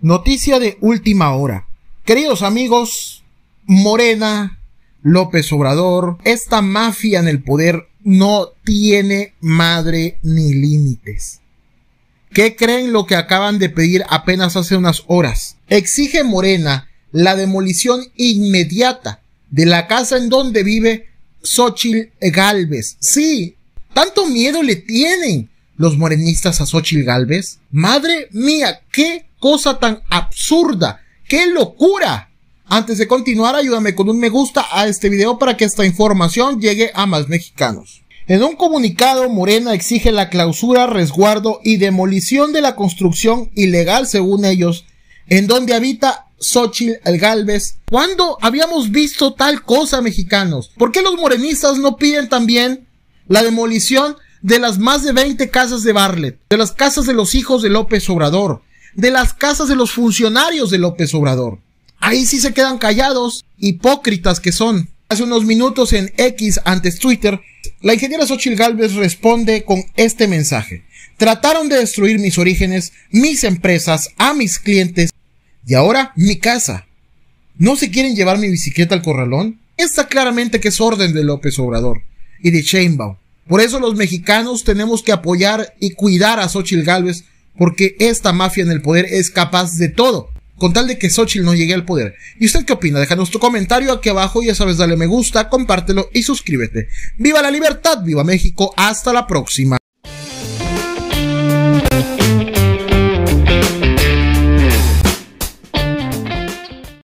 Noticia de última hora. Queridos amigos, Morena, López Obrador, esta mafia en el poder no tiene madre ni límites. ¿Qué creen lo que acaban de pedir apenas hace unas horas? Exige Morena la demolición inmediata de la casa en donde vive Xochil Galvez. Sí, tanto miedo le tienen los morenistas a Xochil Galvez. Madre mía, qué cosa tan absurda. ¡Qué locura! Antes de continuar, ayúdame con un me gusta a este video para que esta información llegue a más mexicanos. En un comunicado, Morena exige la clausura, resguardo y demolición de la construcción ilegal, según ellos, en donde habita Xochitl, el Galvez. ¿Cuándo habíamos visto tal cosa, mexicanos? ¿Por qué los morenistas no piden también la demolición de las más de 20 casas de Barlet, de las casas de los hijos de López Obrador, de las casas de los funcionarios de López Obrador. Ahí sí se quedan callados, hipócritas que son. Hace unos minutos en X antes Twitter, la ingeniera Xochitl Galvez responde con este mensaje. Trataron de destruir mis orígenes, mis empresas, a mis clientes y ahora mi casa. ¿No se quieren llevar mi bicicleta al corralón? Está claramente que es orden de López Obrador y de Sheinbaum. Por eso los mexicanos tenemos que apoyar y cuidar a Xochitl Galvez porque esta mafia en el poder es capaz de todo, con tal de que Xochitl no llegue al poder. ¿Y usted qué opina? Déjanos tu comentario aquí abajo, ya sabes, dale me gusta, compártelo y suscríbete. ¡Viva la libertad! ¡Viva México! ¡Hasta la próxima!